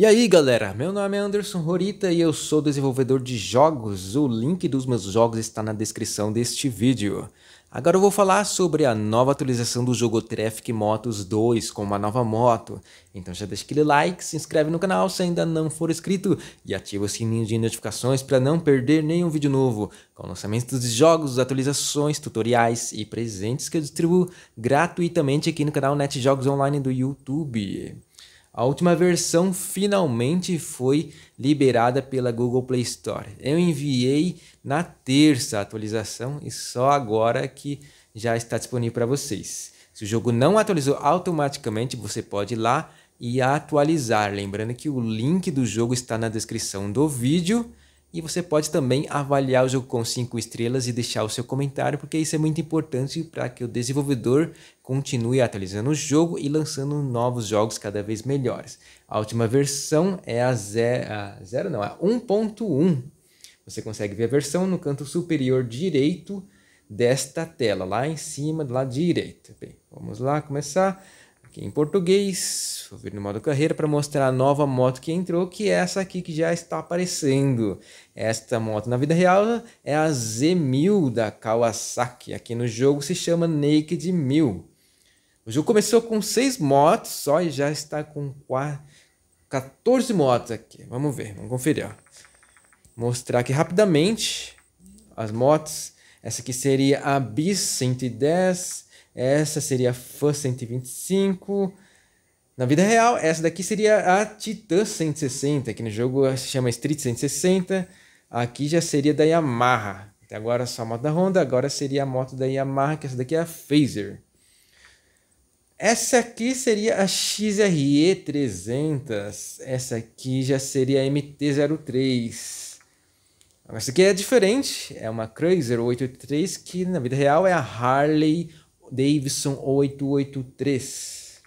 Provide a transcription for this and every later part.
E aí galera, meu nome é Anderson Horita e eu sou desenvolvedor de jogos. O link dos meus jogos está na descrição deste vídeo. Agora eu vou falar sobre a nova atualização do jogo Traffic Motos 2 com uma nova moto. Então já deixa aquele like, se inscreve no canal se ainda não for inscrito e ativa o sininho de notificações para não perder nenhum vídeo novo, com lançamentos de jogos, atualizações, tutoriais e presentes que eu distribuo gratuitamente aqui no canal NetJogos Online do YouTube. A última versão finalmente foi liberada pela Google Play Store. Eu enviei na terça a atualização e só agora que já está disponível para vocês. Se o jogo não atualizou automaticamente, você pode ir lá e atualizar. Lembrando que o link do jogo está na descrição do vídeo e você pode também avaliar o jogo com 5 estrelas e deixar o seu comentário, porque isso é muito importante para que o desenvolvedor continue atualizando o jogo e lançando novos jogos cada vez melhores. A última versão é a 0, não, é 1.1. Você consegue ver a versão no canto superior direito desta tela, lá em cima do lado direito. Bem, vamos lá começar aqui em português. Vou vir no modo carreira para mostrar a nova moto que entrou, que é essa aqui que já está aparecendo. Esta moto na vida real é a Z1000 da Kawasaki. Aqui no jogo se chama Naked 1000. O jogo começou com 6 motos só e já está com 4, 14 motos aqui. Vamos ver, vamos conferir. Ó. Mostrar aqui rapidamente as motos. Essa aqui seria a Bis 110 essa seria a Fã 125. Na vida real, essa daqui seria a Titan 160, que no jogo se chama Street 160. Aqui já seria da Yamaha. Até agora só a moto da Honda, agora seria a moto da Yamaha, que essa daqui é a Phaser. Essa aqui seria a XRE 300. Essa aqui já seria a MT-03. Essa aqui é diferente, é uma Cruiser 883, que na vida real é a Harley Davidson 883.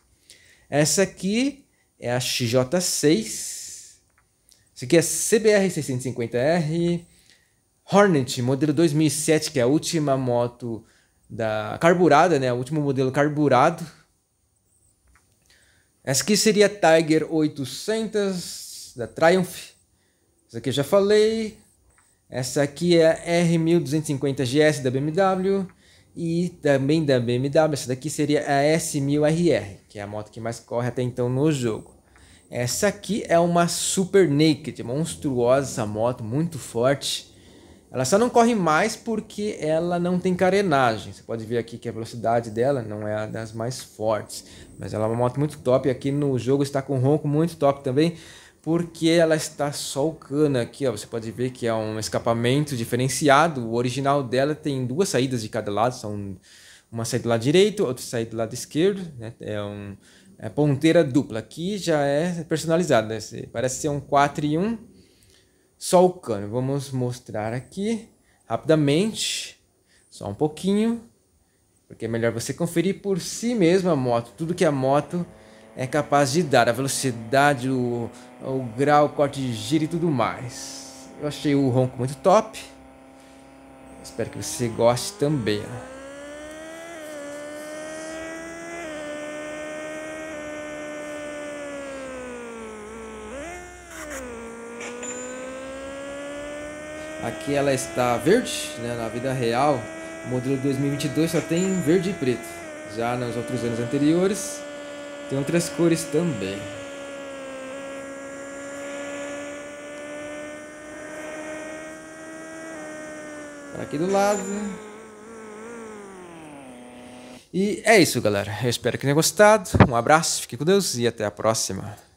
Essa aqui é a XJ6. Essa aqui é CBR 650R. Hornet, modelo 2007, que é a última moto da carburada, né? O último modelo carburado. Essa aqui seria a Tiger 800 da Triumph. Essa aqui eu já falei. Essa aqui é a R1250GS da BMW e também da BMW, essa daqui seria a S1000RR, que é a moto que mais corre até então no jogo. Essa aqui é uma Super Naked, é monstruosa essa moto, muito forte. Ela só não corre mais porque ela não tem carenagem. Você pode ver aqui que a velocidade dela não é a das mais fortes. Mas ela é uma moto muito top. Aqui no jogo está com um ronco muito top também porque ela está solcana aqui, ó, você pode ver que é um escapamento diferenciado, o original dela tem duas saídas de cada lado, são uma saída do lado direito, outra saída do lado esquerdo, né? é um é ponteira dupla, aqui já é personalizada, né? parece ser um 4 e 1, solcano, vamos mostrar aqui rapidamente, só um pouquinho, porque é melhor você conferir por si mesmo a moto, tudo que a é moto é capaz de dar, a velocidade, o, o grau, o corte de giro e tudo mais. Eu achei o ronco muito top. Espero que você goste também. Né? Aqui ela está verde, né? na vida real, o modelo 2022 só tem verde e preto. Já nos outros anos anteriores, tem outras cores também. Para tá aqui do lado. E é isso, galera. Eu espero que tenham gostado. Um abraço, fique com Deus e até a próxima.